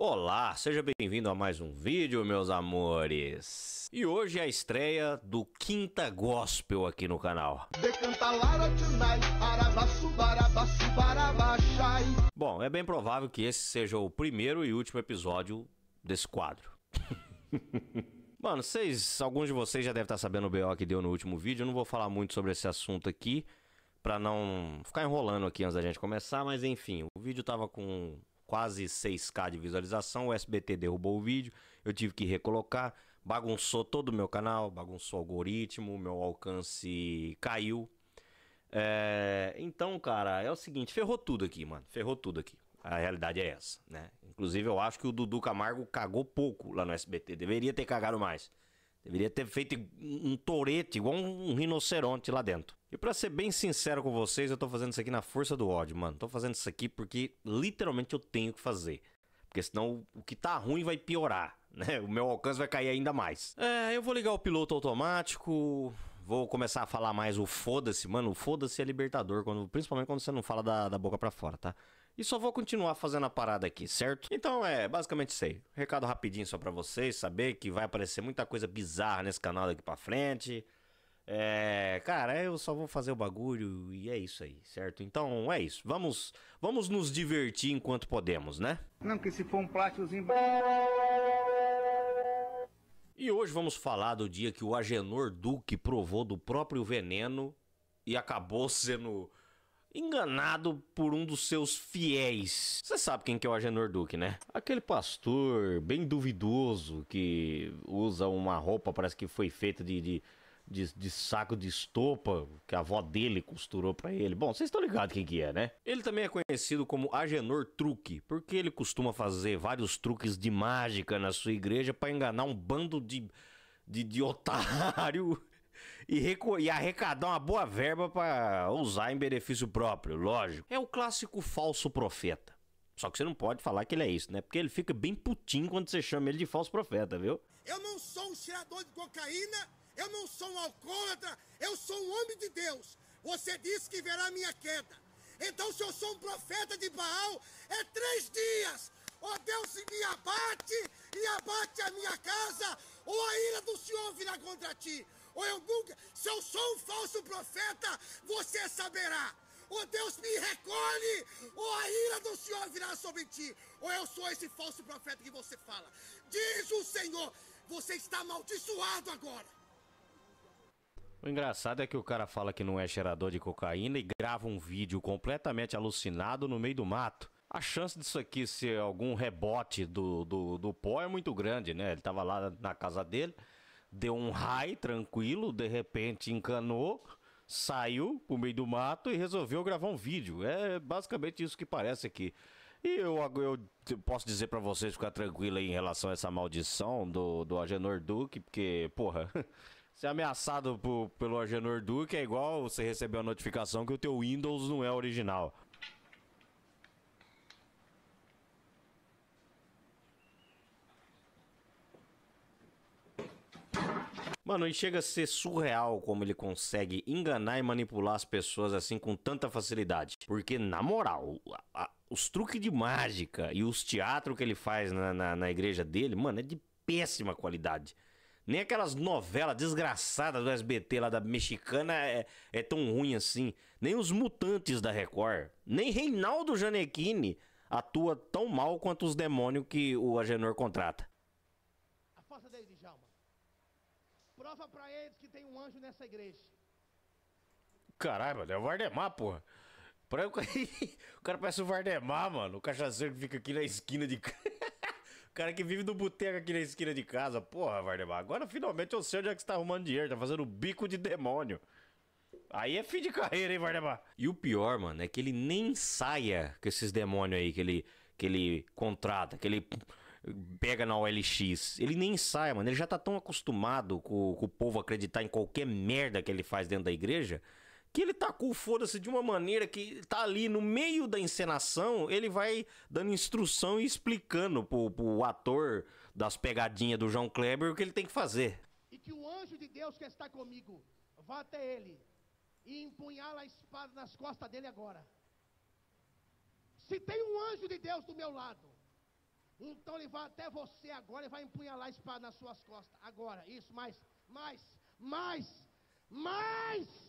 Olá, seja bem-vindo a mais um vídeo, meus amores. E hoje é a estreia do Quinta Gospel aqui no canal. Bom, é bem provável que esse seja o primeiro e último episódio desse quadro. Mano, vocês, alguns de vocês já devem estar sabendo o BO que deu no último vídeo. Eu não vou falar muito sobre esse assunto aqui, para não ficar enrolando aqui antes da gente começar, mas enfim, o vídeo tava com quase 6K de visualização. O SBT derrubou o vídeo, eu tive que recolocar, bagunçou todo o meu canal, bagunçou o algoritmo, meu alcance caiu. É, então, cara, é o seguinte, ferrou tudo aqui, mano. Ferrou tudo aqui. A realidade é essa, né? Inclusive, eu acho que o Dudu Camargo cagou pouco lá no SBT. Deveria ter cagado mais. Deveria ter feito um torete, igual um rinoceronte lá dentro. E para ser bem sincero com vocês, eu tô fazendo isso aqui na força do ódio, mano. Tô fazendo isso aqui porque literalmente eu tenho que fazer. Porque senão o que tá ruim vai piorar, né? O meu alcance vai cair ainda mais. É, eu vou ligar o piloto automático, vou começar a falar mais o foda-se, mano. O foda-se é libertador, quando, principalmente quando você não fala da, da boca para fora, tá? E só vou continuar fazendo a parada aqui, certo? Então é, basicamente isso aí. Recado rapidinho só pra vocês, saber que vai aparecer muita coisa bizarra nesse canal daqui pra frente. É, cara, eu só vou fazer o bagulho e é isso aí, certo? Então é isso. Vamos, vamos nos divertir enquanto podemos, né? Não, que se for um plásticozinho. E hoje vamos falar do dia que o Agenor Duque provou do próprio veneno e acabou sendo enganado por um dos seus fiéis. Você sabe quem que é o Agenor Duque, né? Aquele pastor bem duvidoso que usa uma roupa, parece que foi feita de, de de, de saco de estopa que a avó dele costurou para ele. Bom, vocês estão ligados quem que é, né? Ele também é conhecido como Agenor Truque, porque ele costuma fazer vários truques de mágica na sua igreja para enganar um bando de, de, de otário e, e arrecadar uma boa verba para usar em benefício próprio, lógico. É o clássico falso profeta. Só que você não pode falar que ele é isso, né? Porque ele fica bem putinho quando você chama ele de falso profeta, viu? Eu não sou um cheirador de cocaína eu não sou um alcoólatra, eu sou um homem de Deus. Você disse que verá a minha queda. Então, se eu sou um profeta de Baal, é três dias. Ó Deus, me abate e abate a minha casa, ou a ira do Senhor virá contra ti. Ou eu nunca, se eu sou um falso profeta, você saberá. Ó Deus, me recolhe, ou a ira do Senhor virá sobre ti. Ou eu sou esse falso profeta que você fala. Diz o Senhor, você está amaldiçoado agora. O engraçado é que o cara fala que não é cheirador de cocaína e grava um vídeo completamente alucinado no meio do mato. A chance disso aqui ser algum rebote do, do, do pó é muito grande, né? Ele tava lá na casa dele, deu um raio tranquilo, de repente encanou, saiu pro meio do mato e resolveu gravar um vídeo. É basicamente isso que parece aqui. E eu, eu posso dizer para vocês ficar tranquilo aí em relação a essa maldição do, do Agenor Duque, porque, porra. ser ameaçado por, pelo Agenor Duque é igual você receber a notificação que o teu Windows não é original. Mano, e chega a ser surreal como ele consegue enganar e manipular as pessoas assim com tanta facilidade. Porque, na moral, a, a, os truques de mágica e os teatros que ele faz na, na, na igreja dele, mano, é de péssima qualidade. Nem aquelas novelas desgraçadas do SBT lá da mexicana é, é tão ruim assim. Nem os mutantes da Record. Nem Reinaldo Janequini atua tão mal quanto os demônios que o Agenor contrata. A força Djalma. Prova pra eles que tem um anjo nessa igreja. Caralho, mano, é o Vardemar, porra. O cara parece o Vardemar, mano. O cachaceiro que fica aqui na esquina de. cara que vive do boteco aqui na esquina de casa. Porra, Vardemar, agora finalmente eu sei onde é que você tá arrumando dinheiro. Tá fazendo bico de demônio. Aí é fim de carreira, hein, Vardemar? E o pior, mano, é que ele nem saia com esses demônios aí que ele, que ele contrata, que ele pega na OLX. Ele nem sai, mano. Ele já tá tão acostumado com, com o povo acreditar em qualquer merda que ele faz dentro da igreja Aqui ele tacou tá o foda-se de uma maneira que tá ali no meio da encenação, ele vai dando instrução e explicando pro, pro ator das pegadinhas do João Kleber o que ele tem que fazer. E que o anjo de Deus que está comigo vá até ele e empunhá a espada nas costas dele agora. Se tem um anjo de Deus do meu lado, então ele vai até você agora e vai empunhalar a espada nas suas costas. Agora, isso, mais, mais, mais, mais.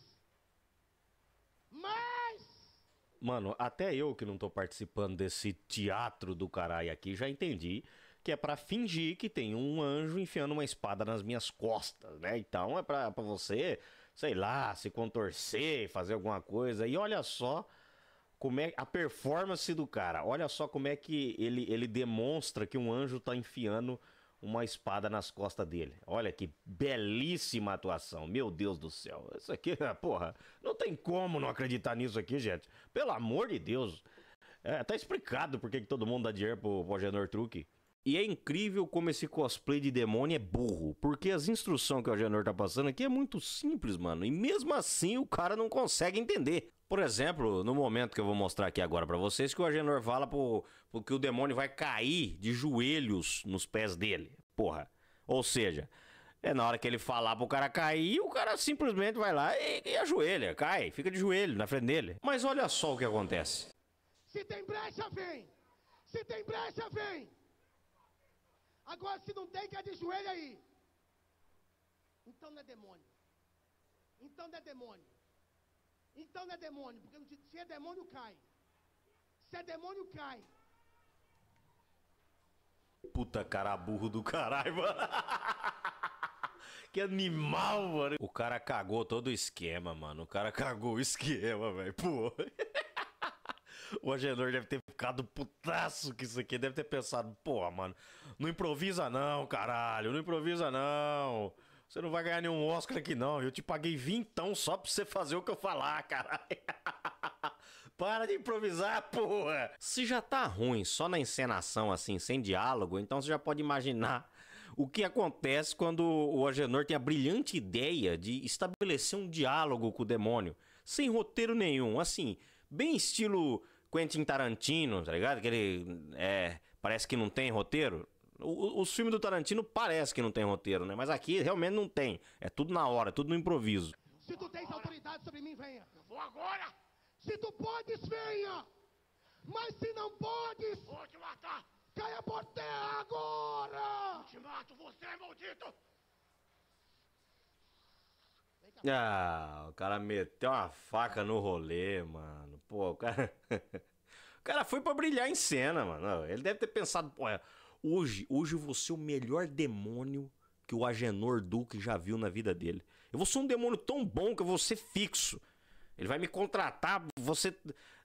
Mas. Mano, até eu que não tô participando desse teatro do caralho aqui já entendi que é para fingir que tem um anjo enfiando uma espada nas minhas costas, né? Então é pra, você, sei lá, se contorcer, fazer alguma coisa. E olha só como é a performance do cara. Olha só como é que ele, ele demonstra que um anjo tá enfiando uma espada nas costas dele. Olha que belíssima atuação, meu Deus do céu. Isso aqui, porra, não tem como não acreditar nisso aqui, gente. Pelo amor de Deus. É, tá explicado por que todo mundo dá dinheiro pro Roger Truque. E é incrível como esse cosplay de demônio é burro, porque as instruções que o Agenor tá passando aqui é muito simples, mano, e mesmo assim o cara não consegue entender. Por exemplo, no momento que eu vou mostrar aqui agora para vocês, que o Agenor fala pro, pro que o demônio vai cair de joelhos nos pés dele, porra. Ou seja, é na hora que ele falar pro cara cair, o cara simplesmente vai lá e, e ajoelha, cai, fica de joelho na frente dele. Mas olha só o que acontece. Se tem brecha, vem! Se tem brecha, vem! Agora, se não tem, quer de joelho aí. Então não é demônio. Então não é demônio. Então não é demônio, porque se é demônio, cai. Se é demônio, cai. Puta cara burro do caralho, mano. Que animal, mano. O cara cagou todo o esquema, mano. O cara cagou o esquema, velho. Pô. O Agenor deve ter ficado putaço que isso aqui. Deve ter pensado, porra, mano, não improvisa não, caralho. Não improvisa não. Você não vai ganhar nenhum Oscar aqui não. Eu te paguei vintão só pra você fazer o que eu falar, caralho. Para de improvisar, porra! Se já tá ruim só na encenação, assim, sem diálogo, então você já pode imaginar o que acontece quando o Agenor tem a brilhante ideia de estabelecer um diálogo com o demônio, sem roteiro nenhum, assim, bem estilo Quentin Tarantino, tá ligado? Que ele é, parece que não tem roteiro. O, os filmes do Tarantino parece que não tem roteiro, né? Mas aqui realmente não tem. É tudo na hora, é tudo no improviso. Se tu tens autoridade sobre mim, venha. Eu vou agora. Se tu podes, venha. Mas se não podes, vou te matar. Caia por terra agora. Eu te mato você, é meu Ah, o cara meteu uma faca no rolê, mano. Pô, o cara. o cara foi pra brilhar em cena, mano. Ele deve ter pensado, pô, é, hoje, hoje eu vou ser o melhor demônio que o Agenor Duque já viu na vida dele. Eu vou ser um demônio tão bom que eu vou ser fixo. Ele vai me contratar, você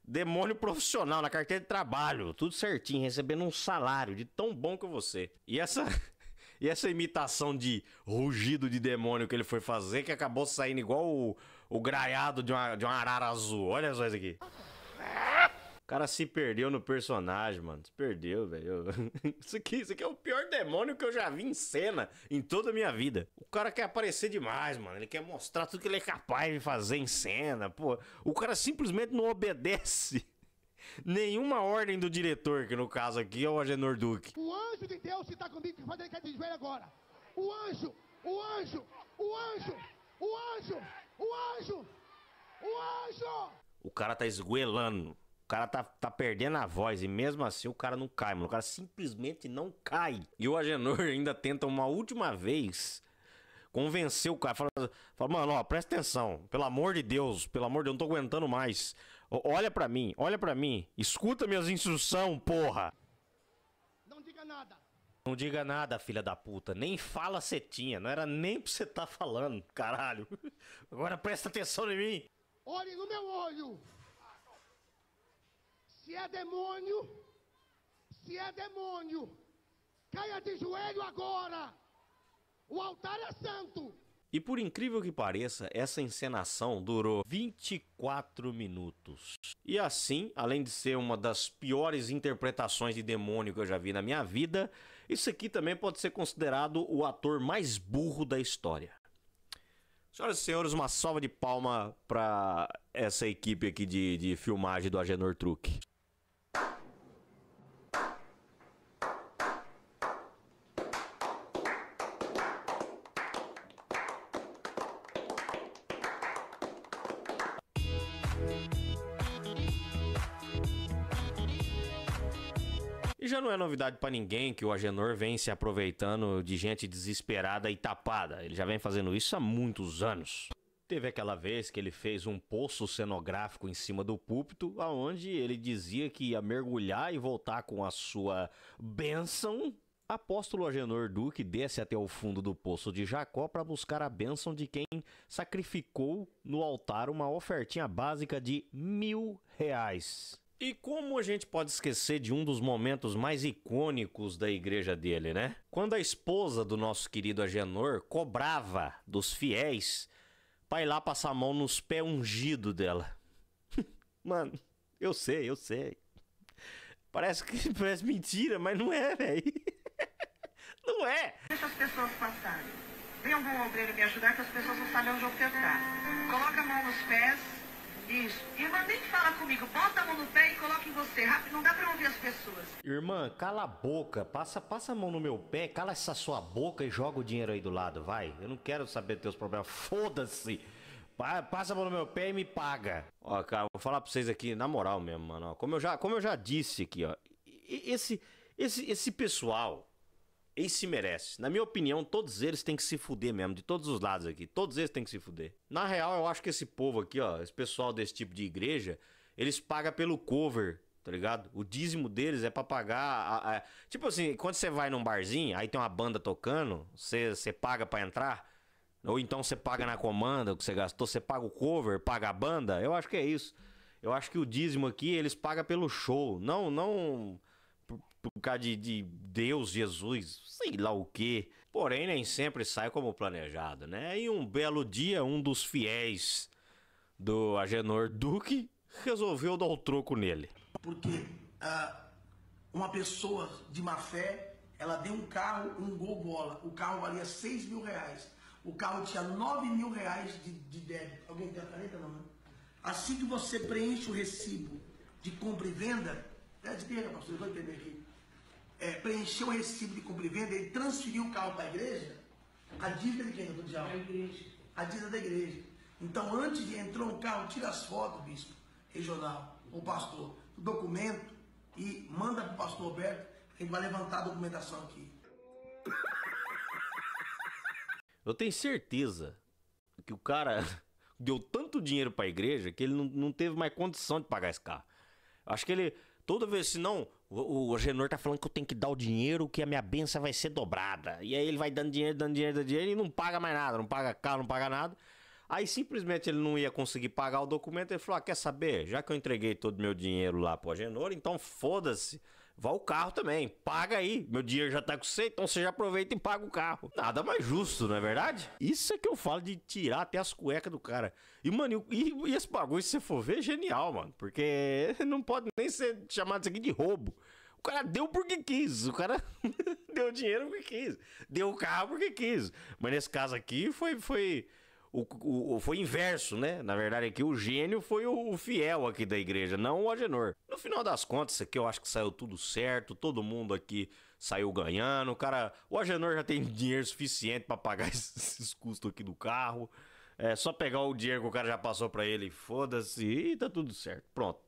demônio profissional na carteira de trabalho, tudo certinho, recebendo um salário de tão bom que eu vou ser. E essa e essa imitação de rugido de demônio que ele foi fazer, que acabou saindo igual o, o graiado de uma, de uma arara azul. Olha só isso aqui. O cara se perdeu no personagem, mano. Se perdeu, velho. Isso aqui, isso aqui é o pior demônio que eu já vi em cena em toda a minha vida. O cara quer aparecer demais, mano. Ele quer mostrar tudo que ele é capaz de fazer em cena. Pô, o cara simplesmente não obedece nenhuma ordem do diretor, que no caso aqui é o Agenor Duque. O anjo de Deus que está comigo, que fazer ele de joelho agora. O anjo, o anjo, o anjo, o anjo, o anjo, o anjo. O cara tá esguelando. O cara tá, tá perdendo a voz e mesmo assim o cara não cai, mano. O cara simplesmente não cai. E o Agenor ainda tenta uma última vez convencer o cara. Fala, fala mano, ó, presta atenção. Pelo amor de Deus, pelo amor de Deus, eu não tô aguentando mais. Olha para mim, olha para mim. Escuta minhas instruções, porra. Não diga nada. Não diga nada, filha da puta. Nem fala setinha. Não era nem pra você tá falando, caralho. Agora presta atenção em mim. Olhe no meu olho. Se é demônio, se é demônio, caia de joelho agora. O altar é santo. E por incrível que pareça, essa encenação durou 24 minutos. E assim, além de ser uma das piores interpretações de demônio que eu já vi na minha vida, isso aqui também pode ser considerado o ator mais burro da história. Senhoras e senhores, uma salva de palma para essa equipe aqui de, de filmagem do Agenor Truque. não é novidade para ninguém que o Agenor vem se aproveitando de gente desesperada e tapada. Ele já vem fazendo isso há muitos anos. Teve aquela vez que ele fez um poço cenográfico em cima do púlpito, aonde ele dizia que ia mergulhar e voltar com a sua bênção. Apóstolo Agenor Duque desce até o fundo do poço de Jacó para buscar a bênção de quem sacrificou no altar uma ofertinha básica de mil reais. E como a gente pode esquecer de um dos momentos mais icônicos da igreja dele, né? Quando a esposa do nosso querido Agenor cobrava dos fiéis pra ir lá passar a mão nos pés ungido dela. Mano, eu sei, eu sei. Parece que parece mentira, mas não é, velho. não é. Deixa as pessoas passarem. Vem algum obreiro me ajudar que as pessoas não sabem onde eu tentar. Coloca a mão nos pés isso. Irmã, nem fala comigo. Bota a mão no pé e coloca em você. Rápido, não dá pra ouvir as pessoas. Irmã, cala a boca. Passa, passa a mão no meu pé, cala essa sua boca e joga o dinheiro aí do lado, vai. Eu não quero saber teus problemas. Foda-se. Passa a mão no meu pé e me paga. Ó, cara, vou falar pra vocês aqui, na moral mesmo, mano. Ó, como, eu já, como eu já disse aqui, ó. Esse, esse, esse pessoal e se merece. Na minha opinião, todos eles têm que se fuder mesmo, de todos os lados aqui. Todos eles têm que se fuder. Na real, eu acho que esse povo aqui, ó, esse pessoal desse tipo de igreja, eles pagam pelo cover, tá ligado? O dízimo deles é pra pagar. A, a... Tipo assim, quando você vai num barzinho, aí tem uma banda tocando, você, você paga para entrar. Ou então você paga na comanda o que você gastou, você paga o cover, paga a banda. Eu acho que é isso. Eu acho que o dízimo aqui, eles pagam pelo show. Não, não por causa de, de Deus, Jesus, sei lá o quê. Porém, nem sempre sai como planejado, né? E um belo dia, um dos fiéis do Agenor Duque resolveu dar o troco nele. Porque uh, uma pessoa de má fé, ela deu um carro, um gol bola. O carro valia 6 mil reais. O carro tinha 9 mil reais de, de débito. Alguém tem a caneta? Não, né? Assim que você preenche o recibo de compra e venda, é de guerra, pastor, eu vou entender aqui é, o tipo recibo de compra e venda, ele transferiu o carro para a igreja, a dívida de quem? Do diabo. A dívida da igreja. Então, antes de entrar um carro, tira as fotos, bispo, regional, o pastor, o documento, e manda para o pastor Roberto, ele vai levantar a documentação aqui. Eu tenho certeza que o cara deu tanto dinheiro para a igreja que ele não, não teve mais condição de pagar esse carro. Acho que ele, toda vez, se não, o, o Agenor tá falando que eu tenho que dar o dinheiro, que a minha benção vai ser dobrada. E aí ele vai dando dinheiro, dando dinheiro, dando dinheiro e não paga mais nada, não paga carro, não paga nada. Aí simplesmente ele não ia conseguir pagar o documento, ele falou: ah, quer saber? Já que eu entreguei todo o meu dinheiro lá pro Agenor, então foda-se Vá o carro também, paga aí. Meu dinheiro já tá com você, então você já aproveita e paga o carro. Nada mais justo, não é verdade? Isso é que eu falo de tirar até as cuecas do cara. E, mano, e, e esse bagulho, se você for ver, é genial, mano. Porque não pode nem ser chamado isso aqui de roubo. O cara deu porque quis, o cara deu dinheiro porque quis, deu o carro porque quis. Mas nesse caso aqui foi. foi o, o, foi inverso, né? Na verdade, aqui é o gênio foi o, o, fiel aqui da igreja, não o Agenor. No final das contas, aqui eu acho que saiu tudo certo, todo mundo aqui saiu ganhando. O cara, o Agenor já tem dinheiro suficiente para pagar esses custos aqui do carro. É só pegar o dinheiro que o cara já passou para ele, foda-se, e tá tudo certo. Pronto.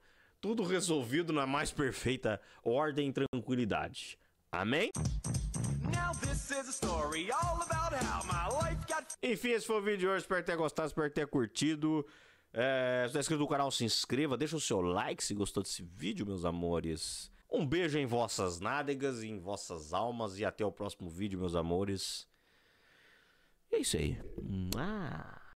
Tudo resolvido na mais perfeita ordem e tranquilidade. Amém? Enfim, esse foi o vídeo de hoje. Espero ter gostado, espero ter curtido. É, se não é inscrito no canal, se inscreva. Deixa o seu like se gostou desse vídeo, meus amores. Um beijo em vossas nádegas e em vossas almas. E até o próximo vídeo, meus amores. E é isso aí. Ah.